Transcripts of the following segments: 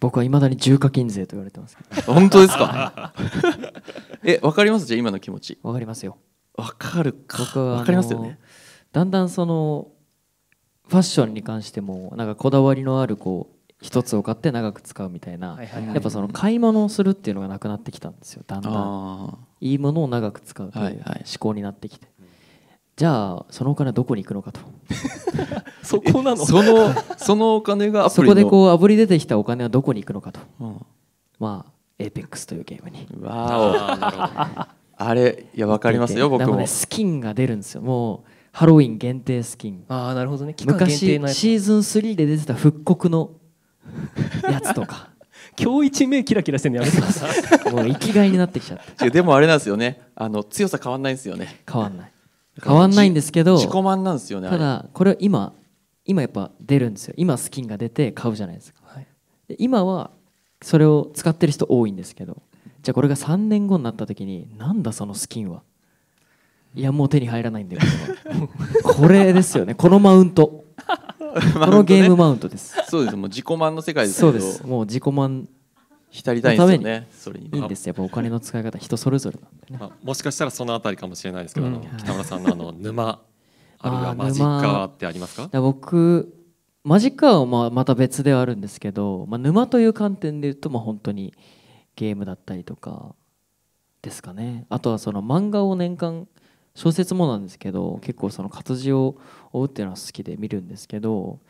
僕はいまだに重課金税と言われてます本当ですか えわかりますじゃあ今の気持ちわかりますよわかるか僕はわかりますよねだんだんそのファッションに関してもなんかこだわりのあるこう一つを買って長く使うみたいな、はいはいはい、やっぱその買い物をするっていうのがなくなってきたんですよだんだんいいものを長く使うという思考になってきて、じゃあそのお金どこに行くのかと そこなのそのそのお金がそこでこうあぶり出てきたお金はどこに行くのかと、うん、まあエーペックスというゲームにわお あれいや分かりますよ僕も、ね、スキンが出るんですよもうハロウィン限定スキンああなるほどね昔シーズン3で出てた復刻のやつとか 今日一目キラキラしてるのやめてくださいもう生きがいになってきちゃったでもあれなんですよねあの強さ変わんないんですよね変わんない変わんないんですけど自己満なんですよねただこれは今今やっぱ出るんですよ今スキンが出て買うじゃないですか、はい、で今はそれを使ってる人多いんですけどじゃあこれが3年後になった時になんだそのスキンはいやもう手に入らないんだよ これですよねこのマウント このゲームマウントです、そうですもう自己満の世界ですそうですもう自己満浸りたいんですよねそれにいいんですやっぱお金の使い方人それぞれなんでね、まあ、もしかしたらそのあたりかもしれないですけど、あの北村さんのあの沼あるいはマジカーってありますか僕マジカーはまあまた別ではあるんですけど、まあ、沼という観点で言うとまあ本当にゲームだったりとかですかねあとはその漫画を年間小説もなんですけど結構その活字を追うっていうのは好きで見るんですけど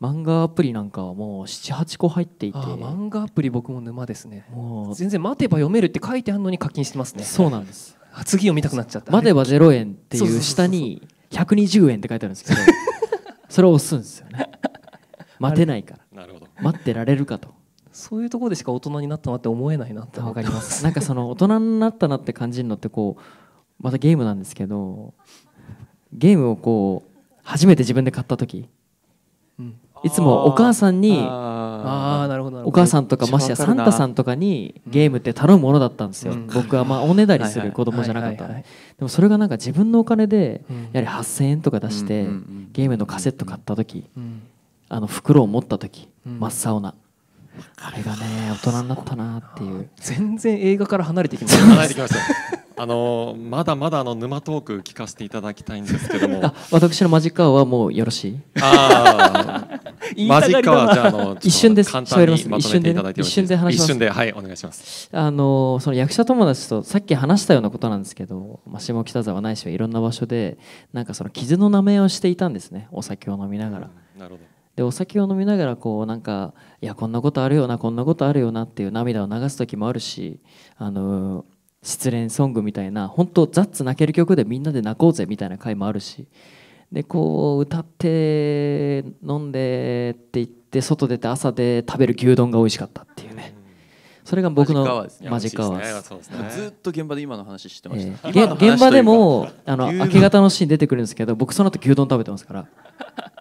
漫画アプリなんかはもう78個入っていて漫画アプリ僕も沼ですねもう全然待てば読めるって書いてあるのに課金してますねそうなんです次読みたくなっちゃった待てば0円っていう下に120円って書いてあるんですけど それを押すんですよね待てないからなるほど待ってられるかとそういうところでしか大人になったなって思えないなって分かりますなんかその大人になったなって感じるのってこうまたゲームなんですけどゲームをこう初めて自分で買った時いつもお母さんにあなるほどお母さんとかましてやサンタさんとかにゲームって頼むものだったんですよ、うん、僕はまあおねだりする子供じゃなかったでもそれがなんか自分のお金でやはり8,000円とか出して、ゲームのカセット買った時、うん、あの袋を持った時真っ青な。あれがね大人になったなっていう全然映画から離れてきました離れてきました あのまだまだあの沼トーク聞かせていただきたいんですけども 私のマジカーはもうよろしいああマジかじゃあの 一瞬で簡単にまとめていただいて一瞬で話します。一瞬ではいお願いします。あのその役者友達とさっき話したようなことなんですけど、まあ、下北沢ないしはいろんな場所でなんかその傷の舐めをしていたんですね。お酒を飲みながら。うん、なるほど。でお酒を飲みながらこうなんかいやこんなことあるよなこんなことあるよなっていう涙を流す時もあるしあの失恋ソングみたいな本当ザッツ泣ける曲でみんなで泣こうぜみたいな回もあるしでこう歌って飲んでって言って外出て朝で食べる牛丼が美味しかったっていうね、それが僕のマジッワーずっと現場で今の話してました、えー、現場でもあの明け方のシーン出てくるんですけど僕その後牛丼食べてますから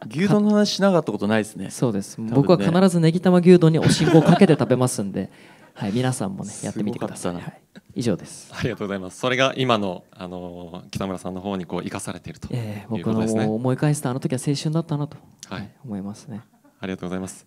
牛丼の話しなかったことないですねそうです、僕は必ずねぎ玉牛丼におしんこをかけて食べますんではい、皆さんもねやってみてください、はい、以上ですありがとうございますそれが今の、あの北村さんの方にこう生かされているということですね、えー、僕の思い返すとあの時は青春だったなと、はい、思いますねありがとうございます